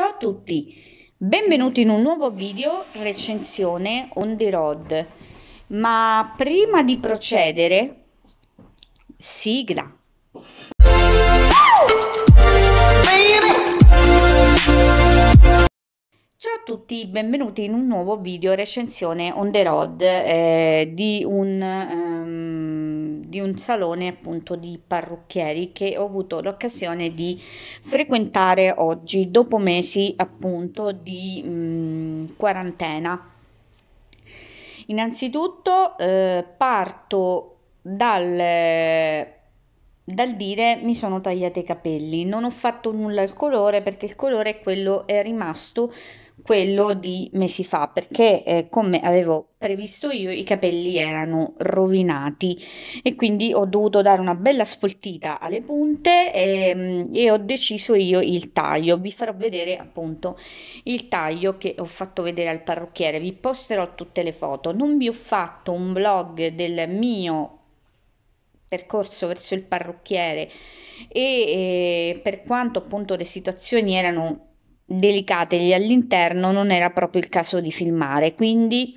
Ciao a tutti, benvenuti in un nuovo video recensione on the road. Ma prima di procedere, sigla. tutti, benvenuti in un nuovo video recensione on the road eh, di, un, ehm, di, un, salone appunto di parrucchieri che ho avuto l'occasione di frequentare oggi dopo mesi appunto di mh, mm, quarantena. Innanzitutto eh, parto dal dal dire mi sono tagliata i capelli, non ho fatto nulla al colore perché il colore è quello è rimasto quello di mesi fa perché eh, come avevo previsto io i capelli erano rovinati e quindi ho dovuto dare una bella sfoltita alle punte e, ehm, e ho deciso io il taglio vi farò vedere appunto il taglio che ho fatto vedere al parrucchiere vi posterò tutte le foto non vi ho fatto un vlog del mio percorso verso il parrucchiere e eh, per quanto appunto le situazioni erano delicate lì all'interno non era proprio il caso di filmare, quindi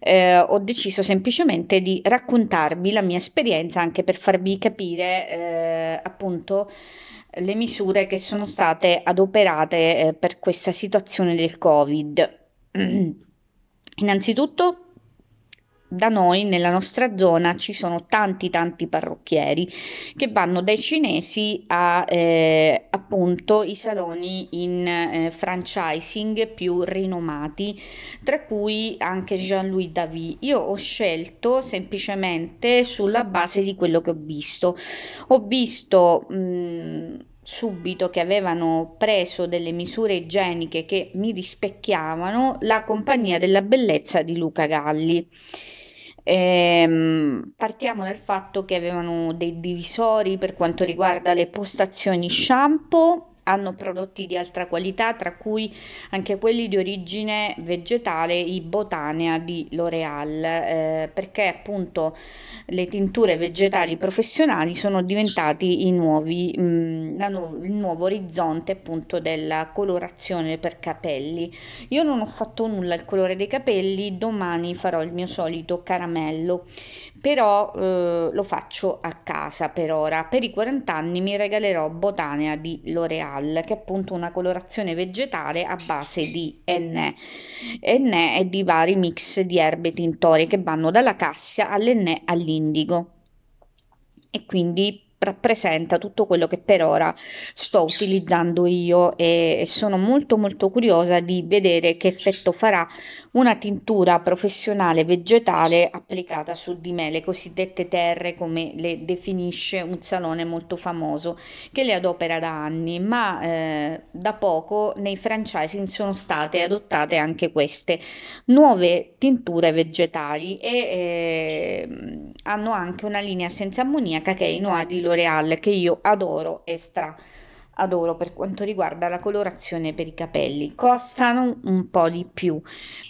eh, ho deciso semplicemente di raccontarvi la mia esperienza anche per farvi capire eh, appunto le misure che sono state adoperate eh, per questa situazione del Covid. Innanzitutto da noi nella nostra zona ci sono tanti tanti parrucchieri che vanno dai cinesi a eh, appunto i saloni in eh, franchising più rinomati, tra cui anche Jean-Louis Davy. Io ho scelto semplicemente sulla base di quello che ho visto. Ho visto mh, subito che avevano preso delle misure igieniche che mi rispecchiavano la compagnia della bellezza di Luca Galli. Ehm, partiamo dal fatto che avevano dei divisori per quanto riguarda le postazioni shampoo hanno prodotti di alta qualità, tra cui anche quelli di origine vegetale, i Botanea di L'Oreal, eh, perché appunto le tinture vegetali professionali sono diventati nuovi, mh, mm, nu- il nuovo orizzonte appunto della colorazione per capelli. Io non ho fatto nulla al colore dei capelli, domani farò il mio solito caramello però eh, lo faccio a casa per ora. Per i 40 anni mi regalerò Botanea di L'Oreal, che è appunto una colorazione vegetale a base di enne, enne e di vari mix di erbe tintorie che vanno dalla cassia all'enne all'indigo. E quindi rappresenta tutto quello che per ora sto utilizzando io e, sono molto molto curiosa di vedere che effetto farà una tintura professionale vegetale applicata su di me, le cosiddette terre come le definisce un salone molto famoso che le adopera da anni, ma eh, da poco nei franchising sono state adottate anche queste nuove tinture vegetali e eh, hanno anche una linea senza ammoniaca che è i Noir di L'Oreal che io adoro extra adoro per quanto riguarda la colorazione per i capelli costano un po' di più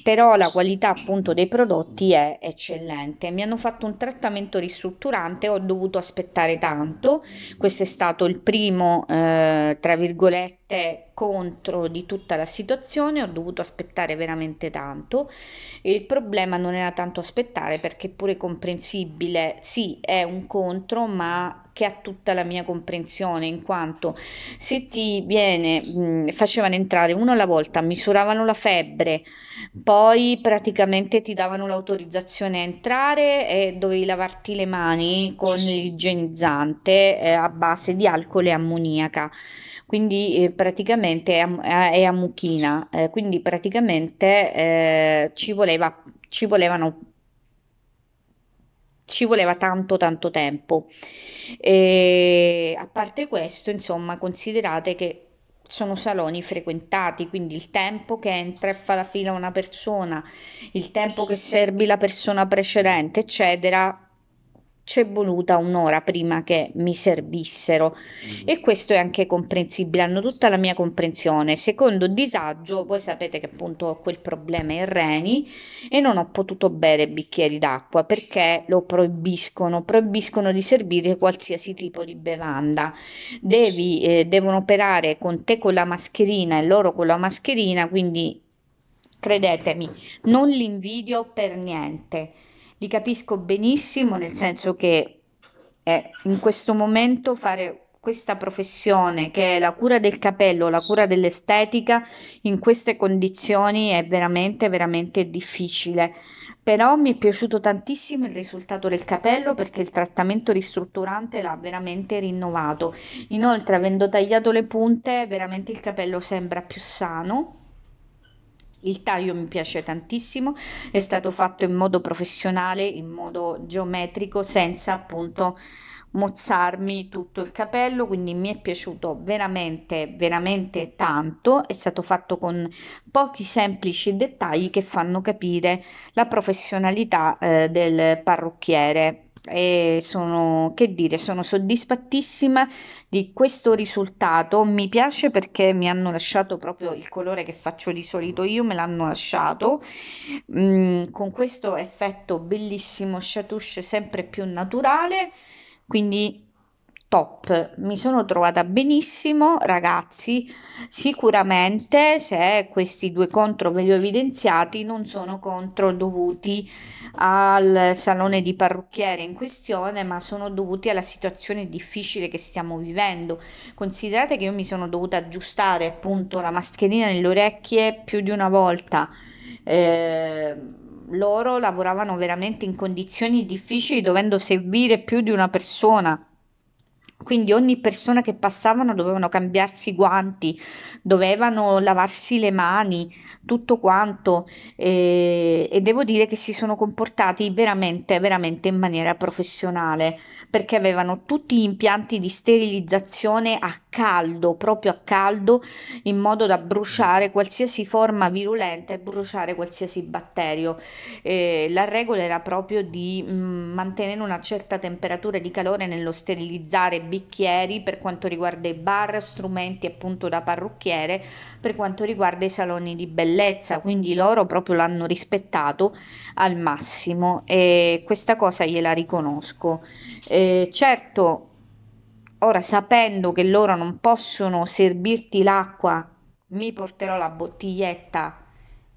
però la qualità appunto dei prodotti è eccellente mi hanno fatto un trattamento ristrutturante ho dovuto aspettare tanto questo è stato il primo eh, tra virgolette contro di tutta la situazione, ho dovuto aspettare veramente tanto il problema non era tanto aspettare perché pure comprensibile, sì, è un contro, ma che ha tutta la mia comprensione, in quanto se ti viene, mh, facevano entrare uno alla volta, misuravano la febbre, poi praticamente ti davano l'autorizzazione a entrare e dovevi lavarti le mani con l'igienizzante eh, a base di alcol e ammoniaca quindi eh, praticamente è a, eh, è a mucchina, eh, quindi praticamente eh, ci, voleva, ci volevano ci voleva tanto tanto tempo. E a parte questo, insomma, considerate che sono saloni frequentati, quindi il tempo che entra e fa la fila una persona, il tempo che servi la persona precedente, eccetera, c'è voluta un'ora prima che mi servissero mm. e questo è anche comprensibile, hanno tutta la mia comprensione. Secondo disagio, voi sapete che appunto ho quel problema in reni e non ho potuto bere bicchieri d'acqua perché lo proibiscono, proibiscono di servire qualsiasi tipo di bevanda. Devi, eh, devono operare con te con la mascherina e loro con la mascherina, quindi credetemi, non li invidio per niente. Ti capisco benissimo, nel senso che eh, in questo momento fare questa professione che è la cura del capello, la cura dell'estetica, in queste condizioni è veramente, veramente difficile. Però mi è piaciuto tantissimo il risultato del capello perché il trattamento ristrutturante l'ha veramente rinnovato. Inoltre, avendo tagliato le punte, veramente il capello sembra più sano il taglio mi piace tantissimo, è stato fatto in modo professionale, in modo geometrico, senza appunto mozzarmi tutto il capello, quindi mi è piaciuto veramente, veramente tanto. È stato fatto con pochi semplici dettagli che fanno capire la professionalità eh, del parrucchiere e sono, che dire, sono soddisfattissima di questo risultato. Mi piace perché mi hanno lasciato proprio il colore che faccio di solito io, me l'hanno lasciato mm, con questo effetto bellissimo chatouche sempre più naturale. Quindi top, mi sono trovata benissimo, ragazzi. Sicuramente se questi due contro ve li ho evidenziati, non sono contro dovuti al salone di parrucchiere in questione, ma sono dovuti alla situazione difficile che stiamo vivendo. Considerate che io mi sono dovuta aggiustare appunto la mascherina nelle orecchie più di una volta. Eh, loro lavoravano veramente in condizioni difficili dovendo servire più di una persona quindi ogni persona che passavano dovevano cambiarsi i guanti, dovevano lavarsi le mani, tutto quanto e, e devo dire che si sono comportati veramente, veramente in maniera professionale perché avevano tutti gli impianti di sterilizzazione a caldo, proprio a caldo, in modo da bruciare mm. qualsiasi forma virulenta e bruciare qualsiasi batterio. Eh, la regola era proprio di mm, mantenere una certa temperatura di calore nello sterilizzare bicchieri per quanto riguarda i bar, strumenti appunto da parrucchiere, per quanto riguarda i saloni di bellezza, quindi loro proprio l'hanno rispettato al massimo e questa cosa gliela riconosco. Eh, certo, Ora, sapendo che loro non possono servirti l'acqua, mi porterò la bottiglietta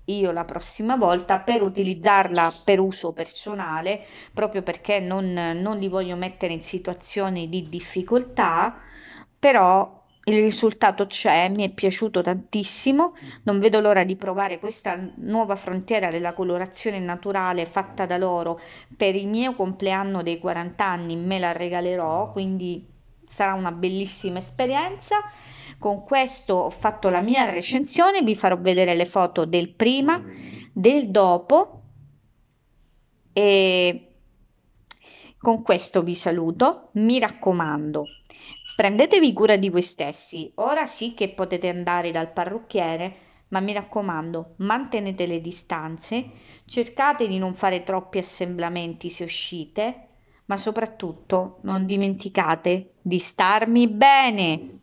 io la prossima volta per utilizzarla per uso personale, proprio perché non, non li voglio mettere in situazioni di difficoltà, però il risultato c'è, mi è piaciuto tantissimo, non vedo l'ora di provare questa nuova frontiera della colorazione naturale fatta da loro per il mio compleanno dei 40 anni, me la regalerò, quindi sarà una bellissima esperienza. Con questo ho fatto la mia recensione, vi farò vedere le foto del prima, del dopo e con questo vi saluto. Mi raccomando, prendetevi cura di voi stessi. Ora sì che potete andare dal parrucchiere, ma mi raccomando, mantenete le distanze, cercate di non fare troppi assemblamenti se uscite ma soprattutto non dimenticate di starmi bene.